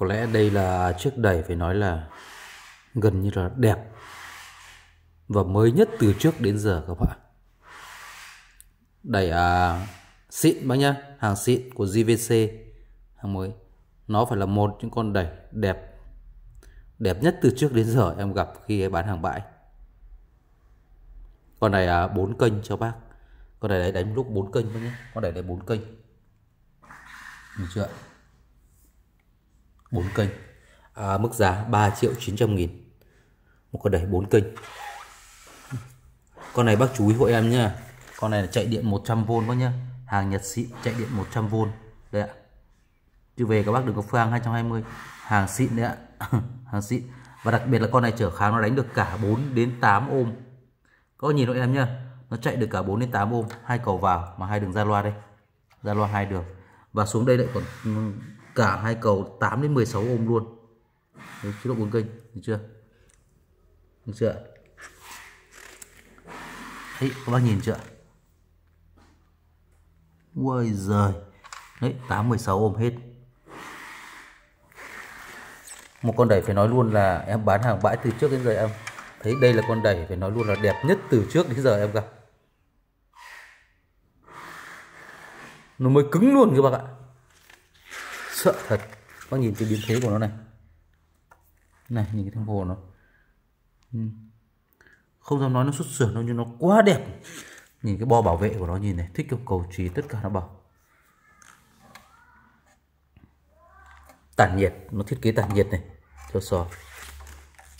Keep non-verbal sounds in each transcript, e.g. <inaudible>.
có lẽ đây là chiếc đẩy phải nói là gần như là đẹp và mới nhất từ trước đến giờ các bạn đẩy à, xịn bác nhá hàng xịn của JVC hàng mới nó phải là một những con đẩy đẹp đẹp nhất từ trước đến giờ em gặp khi bán hàng bãi con này à, 4 kênh cho bác con này đấy đánh lúc 4 kênh bác nhé con này đấy 4 kênh được chưa 4 kênh à, mức giá 3 triệu 900 nghìn một con đẩy 4 kênh con này bác chú ý hộ em nhá con này là chạy điện 100V bác nhá hàng nhật xịn chạy điện 100V đây ạ chứ về các bác đừng có phang 220 hàng xịn đấy ạ <laughs> hàng xịn và đặc biệt là con này chở kháng nó đánh được cả 4 đến 8 ôm các bác nhìn hộ em nhá nó chạy được cả 4 đến 8 ôm hai cầu vào mà hai đường ra loa đây ra loa hai đường và xuống đây lại còn cả hai cầu 8 đến 16 ôm luôn Đấy, chế độ 4 kênh được chưa được chưa Đấy, các bác nhìn chưa Ui giời Đấy 8 16 ôm hết Một con đẩy phải nói luôn là em bán hàng bãi từ trước đến giờ em Thấy đây là con đẩy phải nói luôn là đẹp nhất từ trước đến giờ em gặp Nó mới cứng luôn các bạn ạ sợ thật bác nhìn cái biến thế của nó này này nhìn cái thằng hồ nó ừ. không dám nói nó xuất xưởng đâu nhưng nó quá đẹp nhìn cái bo bảo vệ của nó nhìn này thích yêu cầu trí tất cả nó bảo tản nhiệt nó thiết kế tản nhiệt này cho sò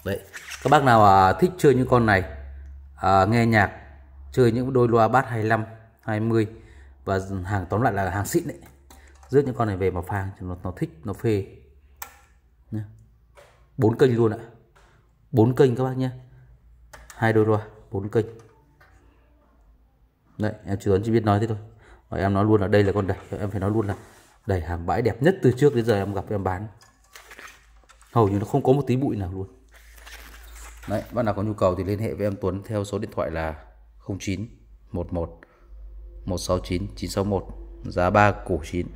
đấy các bác nào à, thích chơi những con này à, nghe nhạc chơi những đôi loa bát 25 20 và hàng tóm lại là hàng xịn đấy rước những con này về mà phang cho nó, nó thích nó phê nhé bốn kênh luôn ạ bốn kênh các bác nhé hai đôi loa bốn kênh đấy em chỉ tuấn chỉ biết nói thế thôi và em nói luôn là đây là con đẩy em phải nói luôn là đẩy hàng bãi đẹp nhất từ trước đến giờ em gặp em bán hầu như nó không có một tí bụi nào luôn đấy bạn nào có nhu cầu thì liên hệ với em Tuấn theo số điện thoại là 09 11 169 961 giá 3 củ 9